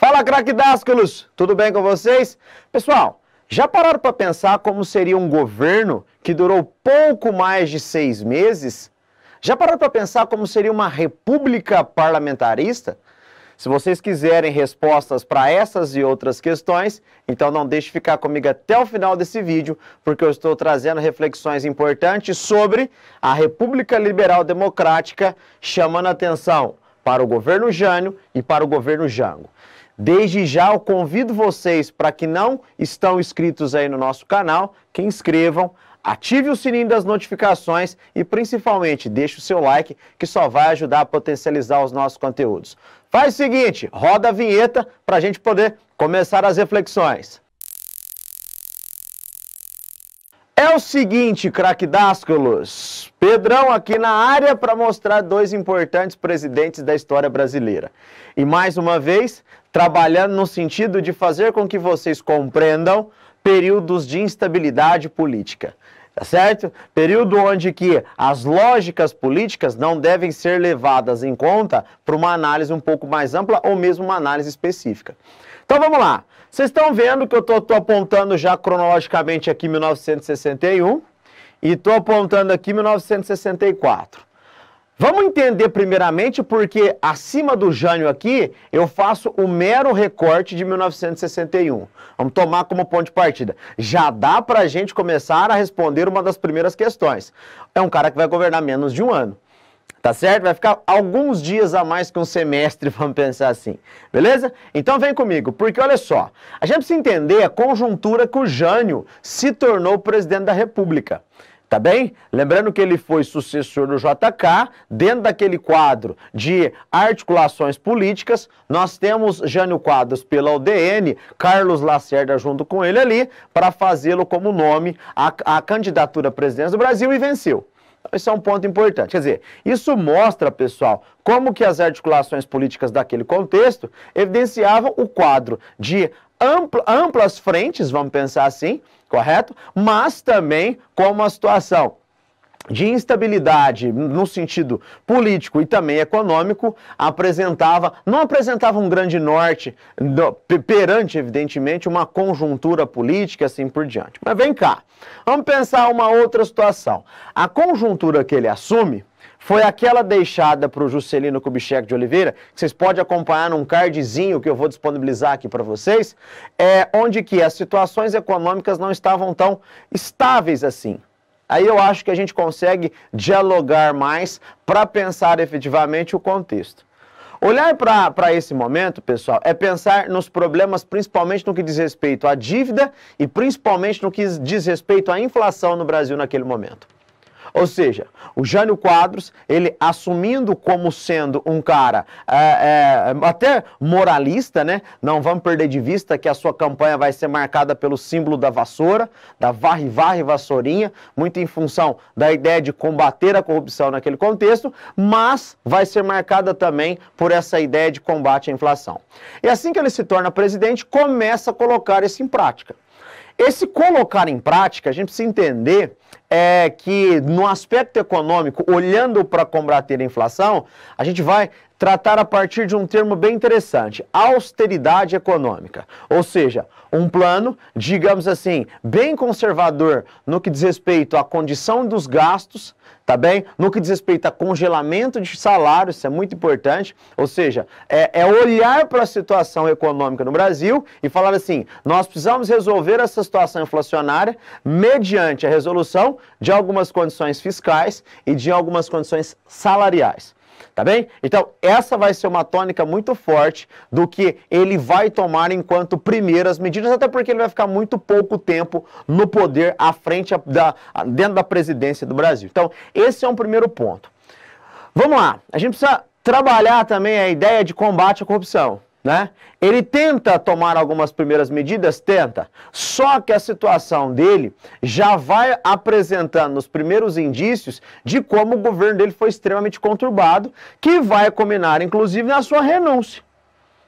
Fala, craquidásculos! Tudo bem com vocês? Pessoal, já pararam para pensar como seria um governo que durou pouco mais de seis meses? Já pararam para pensar como seria uma república parlamentarista? Se vocês quiserem respostas para essas e outras questões, então não deixe ficar comigo até o final desse vídeo, porque eu estou trazendo reflexões importantes sobre a República Liberal Democrática, chamando atenção para o governo Jânio e para o governo Jango. Desde já eu convido vocês para que não estão inscritos aí no nosso canal, que inscrevam, ative o sininho das notificações e principalmente deixe o seu like que só vai ajudar a potencializar os nossos conteúdos. Faz o seguinte, roda a vinheta para a gente poder começar as reflexões. É o seguinte, craque Dásculos Pedrão aqui na área para mostrar dois importantes presidentes da história brasileira. E mais uma vez, trabalhando no sentido de fazer com que vocês compreendam períodos de instabilidade política. Tá certo? Período onde que as lógicas políticas não devem ser levadas em conta para uma análise um pouco mais ampla ou mesmo uma análise específica. Então vamos lá. Vocês estão vendo que eu estou apontando já cronologicamente aqui 1961 e estou apontando aqui 1964. Vamos entender primeiramente porque acima do Jânio aqui eu faço o mero recorte de 1961. Vamos tomar como ponto de partida. Já dá para a gente começar a responder uma das primeiras questões. É um cara que vai governar menos de um ano tá certo? Vai ficar alguns dias a mais que um semestre, vamos pensar assim, beleza? Então vem comigo, porque olha só, a gente precisa entender a conjuntura que o Jânio se tornou presidente da República. Tá bem? Lembrando que ele foi sucessor do JK, dentro daquele quadro de articulações políticas, nós temos Jânio Quadros pela UDN, Carlos Lacerda junto com ele ali, para fazê-lo como nome à, à candidatura à presidência do Brasil e venceu. Isso é um ponto importante. Quer dizer, isso mostra, pessoal, como que as articulações políticas daquele contexto evidenciavam o quadro de amplas frentes, vamos pensar assim, correto? Mas também como a situação de instabilidade no sentido político e também econômico, apresentava, não apresentava um grande norte perante, evidentemente, uma conjuntura política assim por diante. Mas vem cá, vamos pensar uma outra situação. A conjuntura que ele assume foi aquela deixada para o Juscelino Kubitschek de Oliveira, que vocês podem acompanhar num cardzinho que eu vou disponibilizar aqui para vocês, é, onde que as situações econômicas não estavam tão estáveis assim. Aí eu acho que a gente consegue dialogar mais para pensar efetivamente o contexto. Olhar para esse momento, pessoal, é pensar nos problemas, principalmente no que diz respeito à dívida e principalmente no que diz respeito à inflação no Brasil naquele momento. Ou seja, o Jânio Quadros, ele assumindo como sendo um cara é, é, até moralista, né? Não vamos perder de vista que a sua campanha vai ser marcada pelo símbolo da vassoura, da varre-varre vassourinha, muito em função da ideia de combater a corrupção naquele contexto, mas vai ser marcada também por essa ideia de combate à inflação. E assim que ele se torna presidente, começa a colocar isso em prática. Esse colocar em prática, a gente precisa entender é que, no aspecto econômico, olhando para combater a inflação, a gente vai tratar a partir de um termo bem interessante, austeridade econômica. Ou seja, um plano, digamos assim, bem conservador no que diz respeito à condição dos gastos, tá bem? No que diz respeito a congelamento de salários, isso é muito importante. Ou seja, é, é olhar para a situação econômica no Brasil e falar assim: nós precisamos resolver essa situação inflacionária mediante a resolução de algumas condições fiscais e de algumas condições salariais. Tá bem? Então, essa vai ser uma tônica muito forte do que ele vai tomar enquanto primeiras medidas, até porque ele vai ficar muito pouco tempo no poder à frente da, dentro da presidência do Brasil. Então, esse é um primeiro ponto. Vamos lá, a gente precisa trabalhar também a ideia de combate à corrupção. Né? Ele tenta tomar algumas primeiras medidas, tenta. Só que a situação dele já vai apresentando os primeiros indícios de como o governo dele foi extremamente conturbado, que vai culminar, inclusive, na sua renúncia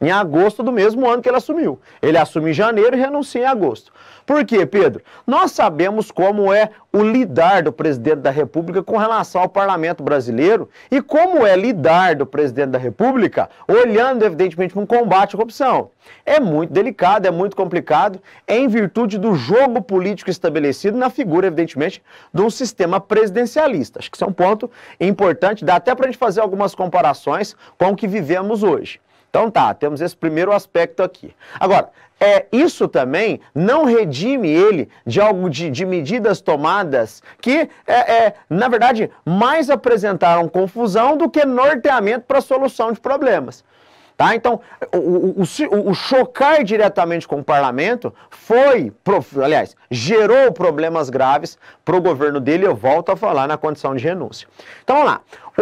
em agosto do mesmo ano que ele assumiu. Ele assume em janeiro e renuncia em agosto. Por quê, Pedro? Nós sabemos como é o lidar do presidente da República com relação ao parlamento brasileiro e como é lidar do presidente da República olhando, evidentemente, para um combate à corrupção. É muito delicado, é muito complicado, em virtude do jogo político estabelecido na figura, evidentemente, de um sistema presidencialista. Acho que isso é um ponto importante, dá até para a gente fazer algumas comparações com o que vivemos hoje. Então tá, temos esse primeiro aspecto aqui. Agora, é, isso também não redime ele de algo de, de medidas tomadas que, é, é, na verdade, mais apresentaram confusão do que norteamento para a solução de problemas. Tá? Então, o, o, o, chocar diretamente com o parlamento foi, aliás, gerou problemas graves para o governo dele, eu volto a falar, na condição de renúncia. Então, vamos lá.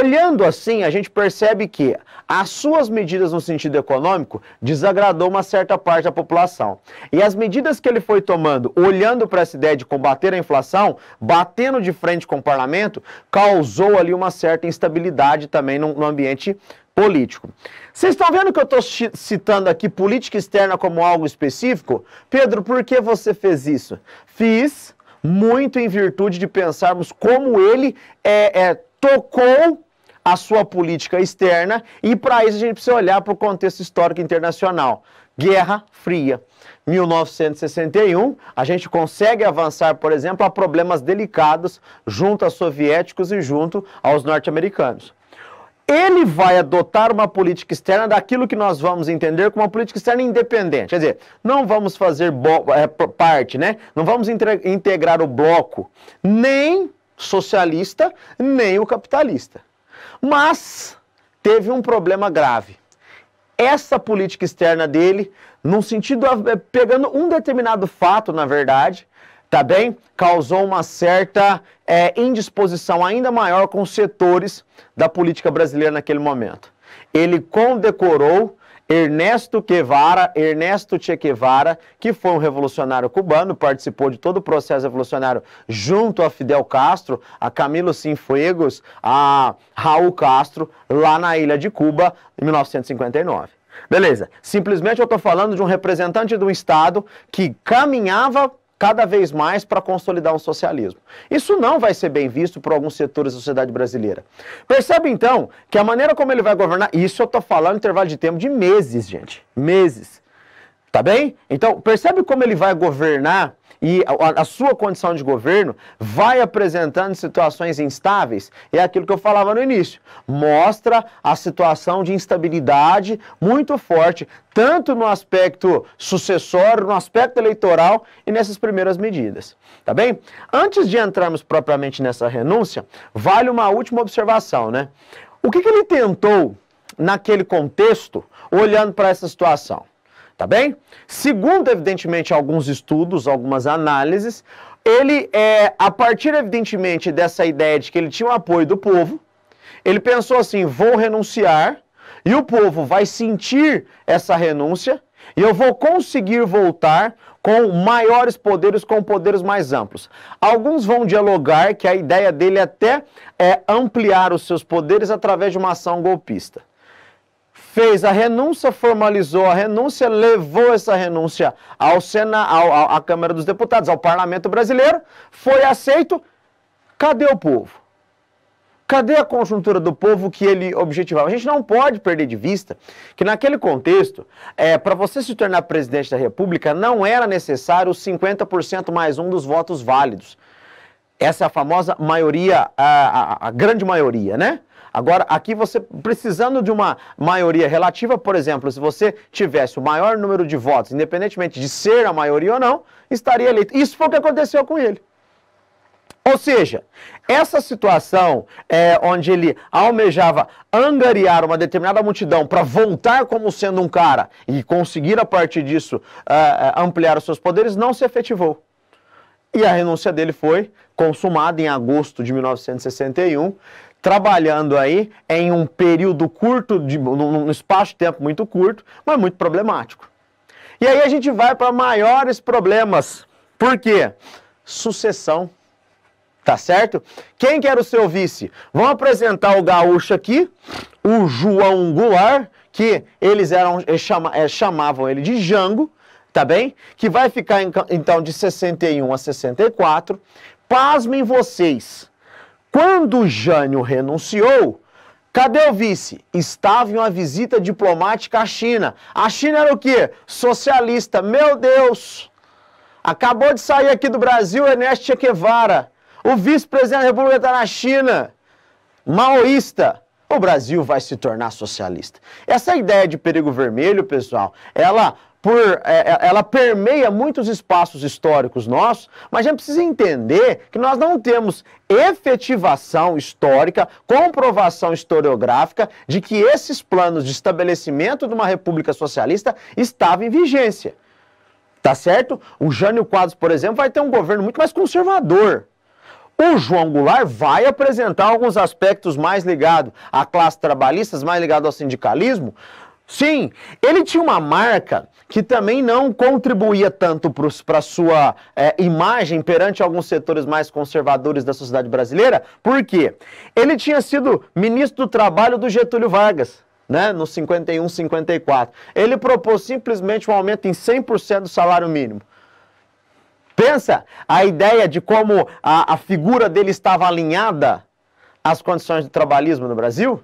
Olhando assim, a gente percebe que as suas medidas no sentido econômico desagradou uma certa parte da população. E as medidas que ele foi tomando, olhando para essa ideia de combater a inflação, batendo de frente com o parlamento, causou ali uma certa instabilidade também no, no ambiente político. Vocês estão vendo que eu estou citando aqui política externa como algo específico? Pedro, por que você fez isso? Fiz muito em virtude de pensarmos como ele é, é tocou a sua política externa e para isso a gente precisa olhar para o contexto histórico internacional. Guerra Fria. 1961, a gente consegue avançar, por exemplo, a problemas delicados junto aos soviéticos e junto aos norte-americanos ele vai adotar uma política externa daquilo que nós vamos entender como uma política externa independente. Quer dizer, não vamos fazer é, parte, né? Não vamos integrar o bloco nem socialista, nem o capitalista. Mas teve um problema grave. Essa política externa dele, num sentido, é, pegando um determinado fato, na verdade, tá bem? Causou uma certa é, indisposição ainda maior com os setores da política brasileira naquele momento. Ele condecorou Ernesto Guevara, Ernesto Che Guevara, que foi um revolucionário cubano, participou de todo o processo revolucionário junto a Fidel Castro, a Camilo Cienfuegos, a Raul Castro, lá na ilha de Cuba, em 1959. Beleza, simplesmente eu estou falando de um representante do Estado que caminhava cada vez mais para consolidar um socialismo. Isso não vai ser bem visto por alguns setores da sociedade brasileira. Percebe então que a maneira como ele vai governar, isso eu estou falando em intervalo de tempo de meses, gente, meses. Tá bem? Então, percebe como ele vai governar e a, a sua condição de governo vai apresentando situações instáveis. É aquilo que eu falava no início. Mostra a situação de instabilidade muito forte, tanto no aspecto sucessório, no aspecto eleitoral e nessas primeiras medidas. Tá bem? Antes de entrarmos propriamente nessa renúncia, vale uma última observação, né? O que, que ele tentou naquele contexto, olhando para essa situação? tá bem? Segundo, evidentemente, alguns estudos, algumas análises, ele, é, a partir, evidentemente, dessa ideia de que ele tinha o apoio do povo, ele pensou assim: vou renunciar, e o povo vai sentir essa renúncia, e eu vou conseguir voltar com maiores poderes, com poderes mais amplos. Alguns vão dialogar que a ideia dele é até é ampliar os seus poderes através de uma ação golpista fez, a renúncia formalizou, a renúncia levou essa renúncia ao Sena, ao, ao, à Câmara dos Deputados, ao Parlamento Brasileiro, foi aceito. Cadê o povo? Cadê a conjuntura do povo que ele objetivava? A gente não pode perder de vista que, naquele contexto, é, para você se tornar presidente da República, não era necessário 50% mais um dos votos válidos. Essa é a famosa maioria, a, a, a grande maioria, né? Agora, aqui você precisando de uma maioria relativa, por exemplo, se você tivesse o maior número de votos, independentemente de ser a maioria ou não, estaria eleito. Isso foi o que aconteceu com ele. Ou seja, essa situação é, onde ele almejava angariar uma determinada multidão para voltar como sendo um cara e conseguir, a partir disso, é, é, ampliar os seus poderes, não se efetivou. E a renúncia dele foi consumada em agosto de 1961, trabalhando aí em um período curto, de, num espaço de tempo muito curto, mas muito problemático. E aí a gente vai para maiores problemas. Por quê? Sucessão. Tá certo? Quem quer o seu vice? Vamos apresentar o gaúcho aqui, o João Goulart, que eles eram eh, chamavam ele de Jango, tá bem? Que vai ficar então de 61 a 64. Pasmem vocês, quando Jânio renunciou, cadê o vice? Estava em uma visita diplomática à China. A China era o quê? Socialista. Meu Deus! Acabou de sair aqui do Brasil Ernesto Che Guevara. O vice-presidente da República está na China. Maoísta o Brasil vai se tornar socialista. Essa ideia de perigo vermelho, pessoal, ela por, é, é, ela permeia muitos espaços históricos nossos, mas a gente precisa entender que nós não temos efetivação histórica, comprovação historiográfica de que esses planos de estabelecimento de uma república socialista estavam em vigência. Tá certo? O Jânio Quadros, por exemplo, vai ter um governo muito mais conservador. O João Goulart vai apresentar alguns aspectos mais ligados à classe trabalhista, mais ligados ao sindicalismo, Sim, ele tinha uma marca que também não contribuía tanto para a sua é, imagem perante alguns setores mais conservadores da sociedade brasileira, porque ele tinha sido ministro do Trabalho do Getúlio Vargas. Né, no 51, 54. Ele propôs simplesmente um aumento em 100% do salário mínimo. Pensa a ideia de como a, a figura dele estava alinhada às condições do trabalhismo no Brasil?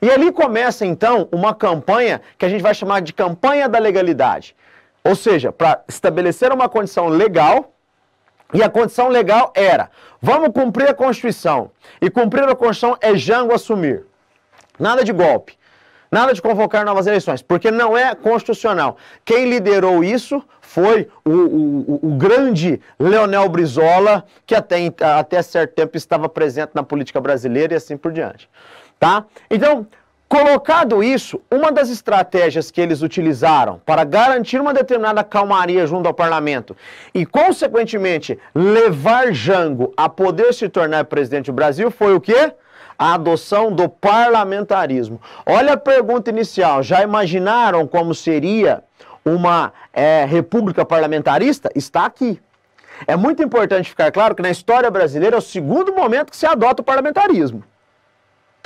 E ali começa então uma campanha que a gente vai chamar de campanha da legalidade. Ou seja, para estabelecer uma condição legal, e a condição legal era: vamos cumprir a Constituição. E cumprir a Constituição é Jango assumir. Nada de golpe. Nada de convocar novas eleições, porque não é constitucional. Quem liderou isso foi o, o, o, grande Leonel Brizola, que até, até certo tempo estava presente na política brasileira e assim por diante tá? Então, colocado isso, uma das estratégias que eles utilizaram para garantir uma determinada calmaria junto ao parlamento e, consequentemente, levar Jango a poder se tornar presidente do Brasil foi o quê? a adoção do parlamentarismo. Olha a pergunta inicial: já imaginaram como seria uma é, república parlamentarista? Está aqui. É muito importante ficar claro que na história brasileira é o segundo momento que se adota o parlamentarismo.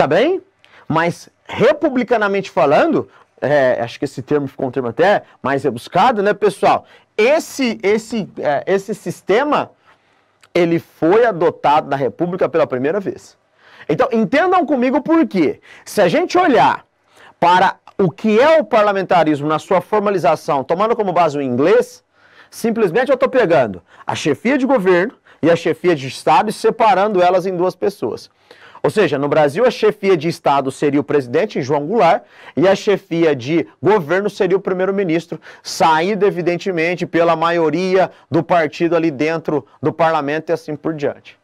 Tá bem? Mas, republicanamente falando, é, acho que esse termo ficou um termo até mais rebuscado, né, pessoal? Esse, esse, é, esse sistema, ele foi adotado na República pela primeira vez. Então, entendam comigo por quê. Se a gente olhar para o que é o parlamentarismo na sua formalização, tomando como base o inglês, simplesmente eu estou pegando a chefia de governo e a chefia de Estado e separando elas em duas pessoas. Ou seja, no Brasil a chefia de Estado seria o presidente, João Goulart, e a chefia de governo seria o primeiro-ministro, saído evidentemente pela maioria do partido ali dentro do parlamento e assim por diante.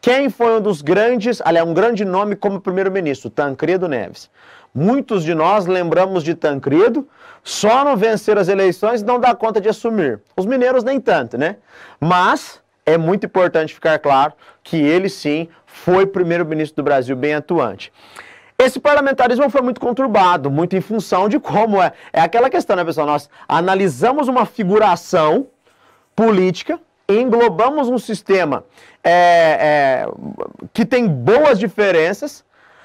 Quem foi um dos grandes, aliás, um grande nome como primeiro-ministro? Tancredo Neves. Muitos de nós lembramos de Tancredo, só não vencer as eleições não dá conta de assumir. Os mineiros nem tanto, né? Mas é muito importante ficar claro que ele sim foi primeiro-ministro do Brasil bem atuante. Esse parlamentarismo foi muito conturbado, muito em função de como é. É aquela questão, né, pessoal? Nós analisamos uma figuração política, englobamos um sistema é, é, que tem boas diferenças,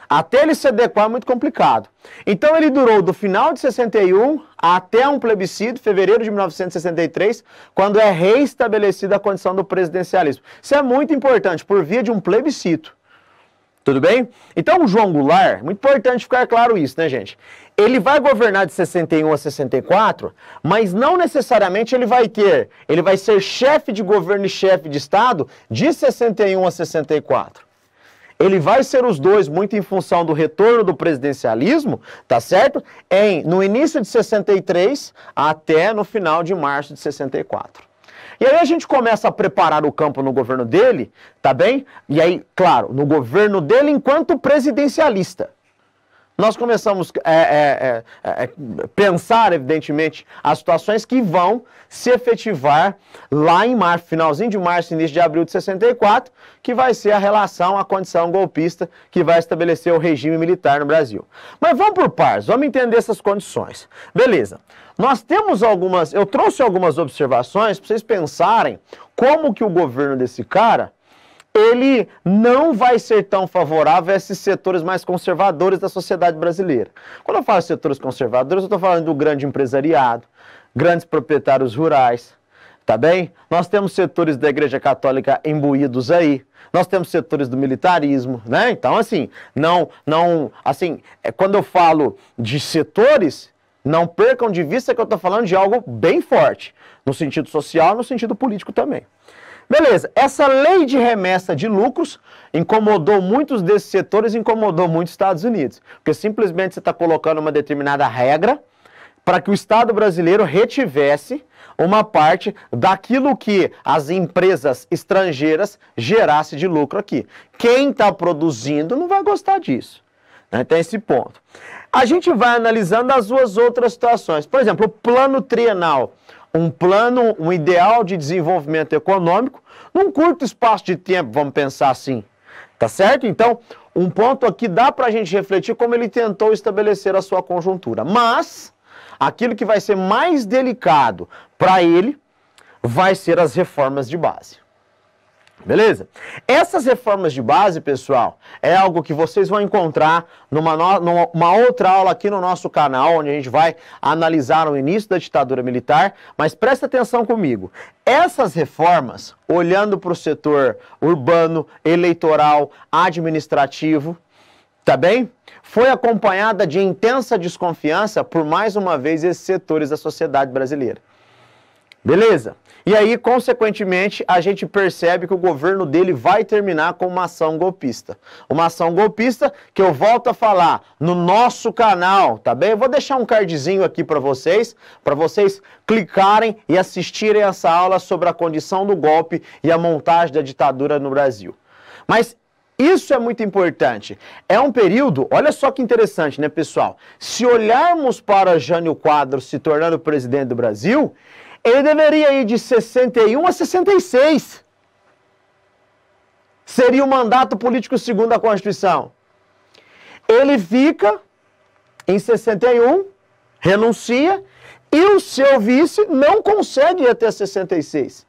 até ele se adequar é muito complicado. Então ele durou do final de 61 até um plebiscito, fevereiro de 1963, quando é reestabelecida a condição do presidencialismo. Isso é muito importante, por via de um plebiscito. Tudo bem? Então o João Goulart, muito importante ficar claro isso, né, gente? Ele vai governar de 61 a 64, mas não necessariamente ele vai ter, ele vai ser chefe de governo e chefe de estado de 61 a 64 ele vai ser os dois muito em função do retorno do presidencialismo, tá certo? Em no início de 63 até no final de março de 64. E aí a gente começa a preparar o campo no governo dele, tá bem? E aí, claro, no governo dele enquanto presidencialista nós começamos a é é, é, é, é, pensar, evidentemente, as situações que vão se efetivar lá em março, finalzinho de março, início de abril de 64, que vai ser a relação, a condição golpista que vai estabelecer o regime militar no Brasil. Mas vamos por partes, vamos entender essas condições. Beleza. Nós temos algumas, eu trouxe algumas observações para vocês pensarem como que o governo desse cara ele não vai ser tão favorável a esses setores mais conservadores da sociedade brasileira. Quando eu falo setores conservadores, eu estou falando do grande empresariado, grandes proprietários rurais, tá bem? Nós temos setores da Igreja Católica imbuídos aí, nós temos setores do militarismo, né? Então, assim, não, não, assim, é, quando eu falo de setores, não percam de vista que eu estou falando de algo bem forte, no sentido social, no sentido político também. Beleza, essa lei de remessa de lucros incomodou muitos desses setores, incomodou muito os Estados Unidos, porque simplesmente você está colocando uma determinada regra para que o Estado brasileiro retivesse uma parte daquilo que as empresas estrangeiras gerasse de lucro aqui. Quem está produzindo não vai gostar disso. Né? Tem esse ponto. A gente vai analisando as duas outras situações. Por exemplo, o plano trienal um plano, um ideal de desenvolvimento econômico num curto espaço de tempo, vamos pensar assim. Tá certo? Então, um ponto aqui dá para a gente refletir como ele tentou estabelecer a sua conjuntura. Mas, aquilo que vai ser mais delicado para ele vai ser as reformas de base. Beleza? Essas reformas de base, pessoal, é algo que vocês vão encontrar numa, no... numa outra aula aqui no nosso canal, onde a gente vai analisar o início da ditadura militar, mas presta atenção comigo. Essas reformas, olhando para o setor urbano, eleitoral, administrativo, tá bem? Foi acompanhada de intensa desconfiança por mais uma vez esses setores da sociedade brasileira. Beleza? E aí, consequentemente, a gente percebe que o governo dele vai terminar com uma ação golpista. Uma ação golpista que eu volto a falar no nosso canal, tá bem? Eu vou deixar um cardzinho aqui para vocês, para vocês clicarem e assistirem essa aula sobre a condição do golpe e a montagem da ditadura no Brasil. Mas isso é muito importante. É um período, olha só que interessante, né, pessoal? Se olharmos para Jânio Quadros se tornando presidente do Brasil, ele deveria ir de 61 a 66. Seria o mandato político segundo a Constituição. Ele fica em 61, renuncia, e o seu vice não consegue ir até 66.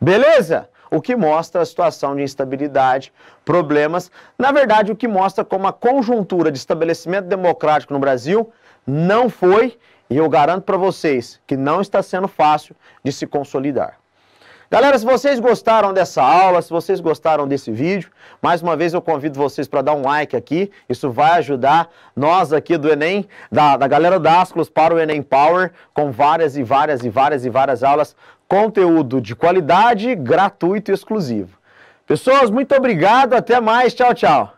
Beleza? O que mostra a situação de instabilidade, problemas. Na verdade, o que mostra como a conjuntura de estabelecimento democrático no Brasil não foi e eu garanto para vocês que não está sendo fácil de se consolidar. Galera, se vocês gostaram dessa aula, se vocês gostaram desse vídeo, mais uma vez eu convido vocês para dar um like aqui. Isso vai ajudar nós aqui do Enem, da, da galera da Asclos para o Enem Power, com várias e várias e várias e várias aulas, conteúdo de qualidade, gratuito e exclusivo. Pessoas, muito obrigado, até mais, tchau, tchau.